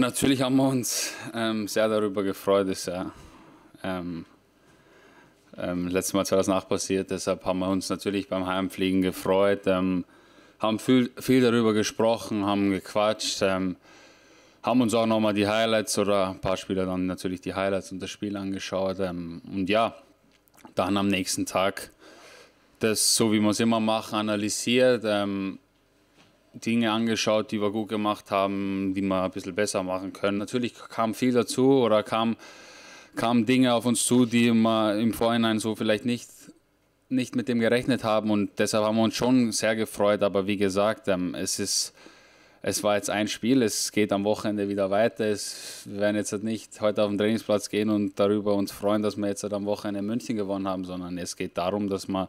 natürlich haben wir uns ähm, sehr darüber gefreut, ist ja ähm, ähm, letztes Mal 2008 passiert, deshalb haben wir uns natürlich beim Heimfliegen gefreut, ähm, haben viel, viel darüber gesprochen, haben gequatscht, ähm, haben uns auch nochmal die Highlights oder ein paar Spieler dann natürlich die Highlights und das Spiel angeschaut ähm, und ja, dann am nächsten Tag das, so wie wir es immer machen, analysiert. Ähm, Dinge angeschaut, die wir gut gemacht haben, die wir ein bisschen besser machen können. Natürlich kam viel dazu oder kam, kamen Dinge auf uns zu, die wir im Vorhinein so vielleicht nicht, nicht mit dem gerechnet haben und deshalb haben wir uns schon sehr gefreut. Aber wie gesagt, ähm, es ist es war jetzt ein Spiel, es geht am Wochenende wieder weiter. Es, wir werden jetzt halt nicht heute auf den Trainingsplatz gehen und darüber uns freuen, dass wir jetzt halt am Wochenende in München gewonnen haben, sondern es geht darum, dass wir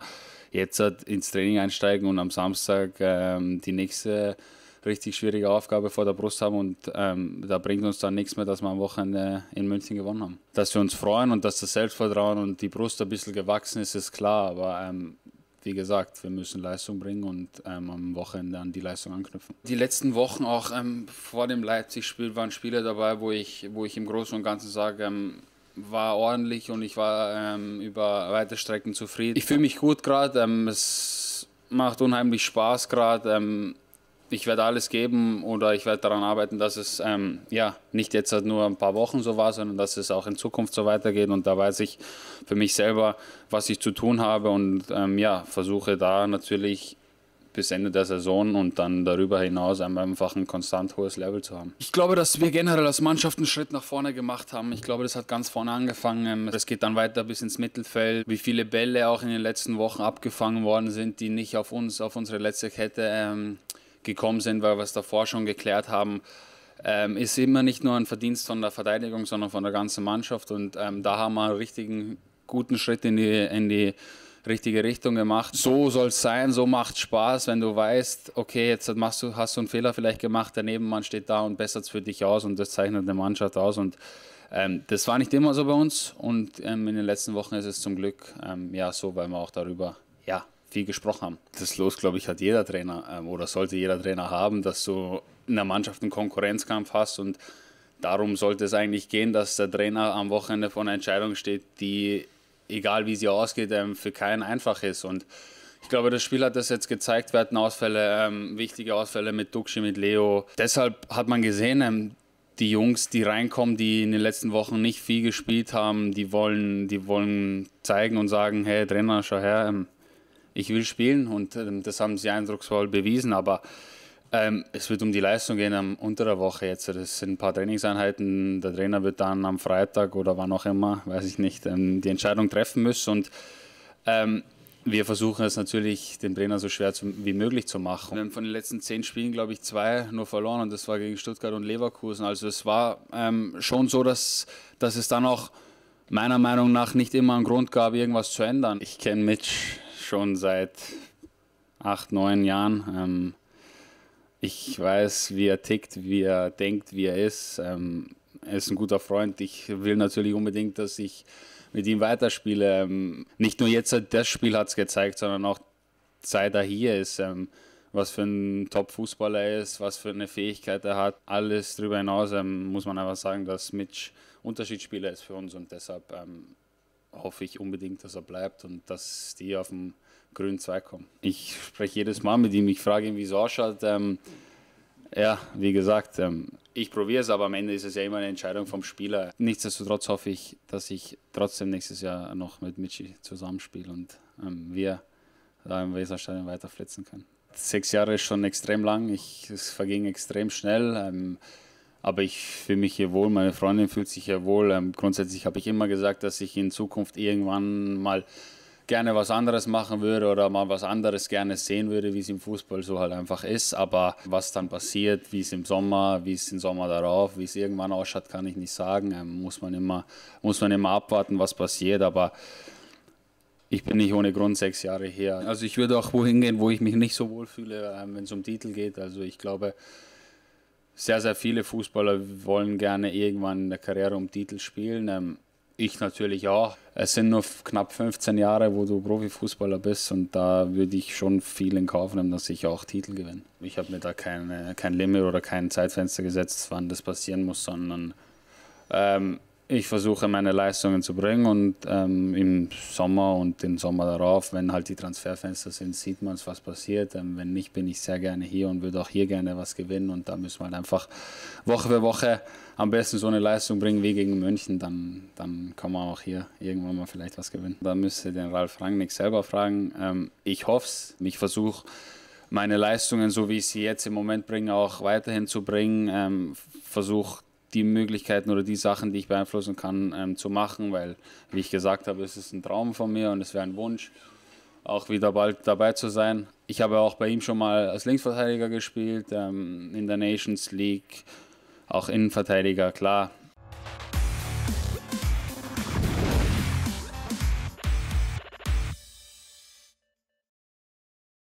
jetzt halt ins Training einsteigen und am Samstag ähm, die nächste richtig schwierige Aufgabe vor der Brust haben und ähm, da bringt uns dann nichts mehr, dass wir am Wochenende in München gewonnen haben. Dass wir uns freuen und dass das Selbstvertrauen und die Brust ein bisschen gewachsen ist, ist klar, aber ähm, wie gesagt, wir müssen Leistung bringen und ähm, am Wochenende an die Leistung anknüpfen. Die letzten Wochen auch ähm, vor dem Leipzig-Spiel waren Spiele dabei, wo ich, wo ich im Großen und Ganzen sage, ähm, war ordentlich und ich war ähm, über weite Strecken zufrieden. Ich fühle mich gut gerade, ähm, es macht unheimlich Spaß gerade ähm, ich werde alles geben oder ich werde daran arbeiten, dass es ähm, ja nicht jetzt halt nur ein paar Wochen so war, sondern dass es auch in Zukunft so weitergeht. Und da weiß ich für mich selber, was ich zu tun habe und ähm, ja, versuche da natürlich bis Ende der Saison und dann darüber hinaus einfach ein konstant hohes Level zu haben. Ich glaube, dass wir generell als Mannschaft einen Schritt nach vorne gemacht haben. Ich glaube, das hat ganz vorne angefangen. Es geht dann weiter bis ins Mittelfeld. Wie viele Bälle auch in den letzten Wochen abgefangen worden sind, die nicht auf uns, auf unsere letzte Kette ähm, gekommen sind, weil wir es davor schon geklärt haben, ähm, ist immer nicht nur ein Verdienst von der Verteidigung, sondern von der ganzen Mannschaft. Und ähm, da haben wir einen richtigen guten Schritt in die, in die richtige Richtung gemacht. So soll es sein, so macht Spaß, wenn du weißt, okay, jetzt machst du, hast du einen Fehler vielleicht gemacht, der Nebenmann steht da und bessert es für dich aus und das zeichnet eine Mannschaft aus. Und ähm, das war nicht immer so bei uns und ähm, in den letzten Wochen ist es zum Glück ähm, ja so, weil wir auch darüber ja, viel gesprochen haben. Das Los, glaube ich, hat jeder Trainer ähm, oder sollte jeder Trainer haben, dass du in der Mannschaft einen Konkurrenzkampf hast und darum sollte es eigentlich gehen, dass der Trainer am Wochenende vor einer Entscheidung steht, die, egal wie sie ausgeht, ähm, für keinen einfach ist und ich glaube, das Spiel hat das jetzt gezeigt. Wir hatten Ausfälle, ähm, wichtige Ausfälle mit Duxi, mit Leo. Deshalb hat man gesehen, ähm, die Jungs, die reinkommen, die in den letzten Wochen nicht viel gespielt haben, die wollen, die wollen zeigen und sagen, hey Trainer, schau her, ähm, ich will spielen und ähm, das haben sie eindrucksvoll bewiesen, aber ähm, es wird um die Leistung gehen am unter der Woche jetzt. Das sind ein paar Trainingseinheiten. Der Trainer wird dann am Freitag oder wann auch immer, weiß ich nicht, ähm, die Entscheidung treffen müssen. Und ähm, wir versuchen es natürlich, den Trainer so schwer zu, wie möglich zu machen. Wir haben von den letzten zehn Spielen, glaube ich, zwei nur verloren und das war gegen Stuttgart und Leverkusen. Also es war ähm, schon so, dass, dass es dann auch meiner Meinung nach nicht immer einen Grund gab, irgendwas zu ändern. Ich kenne Mitch schon seit acht, neun Jahren. Ähm, ich weiß, wie er tickt, wie er denkt, wie er ist. Ähm, er ist ein guter Freund. Ich will natürlich unbedingt, dass ich mit ihm weiterspiele. Ähm, nicht nur jetzt das Spiel hat es gezeigt, sondern auch seit er hier ist, ähm, was für ein Top-Fußballer er ist, was für eine Fähigkeit er hat. Alles darüber hinaus ähm, muss man einfach sagen, dass Mitch Unterschiedsspieler ist für uns und deshalb ähm, hoffe ich unbedingt, dass er bleibt und dass die auf den grünen Zweig kommen. Ich spreche jedes Mal mit ihm, ich frage ihn, wie es ausschaut. Ähm, ja, wie gesagt, ähm, ich probiere es, aber am Ende ist es ja immer eine Entscheidung vom Spieler. Nichtsdestotrotz hoffe ich, dass ich trotzdem nächstes Jahr noch mit Michi zusammenspiele und ähm, wir da äh, im Weserstadion weiter flitzen können. Sechs Jahre ist schon extrem lang, ich, es verging extrem schnell. Ähm, aber ich fühle mich hier wohl, meine Freundin fühlt sich hier wohl. Ähm, grundsätzlich habe ich immer gesagt, dass ich in Zukunft irgendwann mal gerne was anderes machen würde oder mal was anderes gerne sehen würde, wie es im Fußball so halt einfach ist. Aber was dann passiert, wie es im Sommer, wie es im Sommer darauf, wie es irgendwann ausschaut, kann ich nicht sagen. Ähm, muss, man immer, muss man immer abwarten, was passiert. Aber ich bin nicht ohne Grund sechs Jahre her. Also ich würde auch wohin gehen, wo ich mich nicht so wohl fühle, ähm, wenn es um Titel geht. Also ich glaube, sehr, sehr viele Fußballer wollen gerne irgendwann in der Karriere um Titel spielen. Ähm, ich natürlich auch. Es sind nur knapp 15 Jahre, wo du Profifußballer bist und da würde ich schon viel in Kauf nehmen, dass ich auch Titel gewinne. Ich habe mir da keine, kein Limit oder kein Zeitfenster gesetzt, wann das passieren muss, sondern ähm, ich versuche meine Leistungen zu bringen und ähm, im Sommer und den Sommer darauf, wenn halt die Transferfenster sind, sieht man es, was passiert. Ähm, wenn nicht, bin ich sehr gerne hier und würde auch hier gerne was gewinnen und da müssen wir halt einfach Woche für Woche am besten so eine Leistung bringen wie gegen München, dann, dann kann man auch hier irgendwann mal vielleicht was gewinnen. Da müsste den Ralf Rangnick selber fragen. Ähm, ich hoffe es, ich versuche meine Leistungen, so wie ich sie jetzt im Moment bringe, auch weiterhin zu bringen. Ähm, versuche die Möglichkeiten oder die Sachen, die ich beeinflussen kann, ähm, zu machen, weil, wie ich gesagt habe, es ist ein Traum von mir und es wäre ein Wunsch, auch wieder bald dabei zu sein. Ich habe auch bei ihm schon mal als Linksverteidiger gespielt, ähm, in der Nations League, auch Innenverteidiger, klar.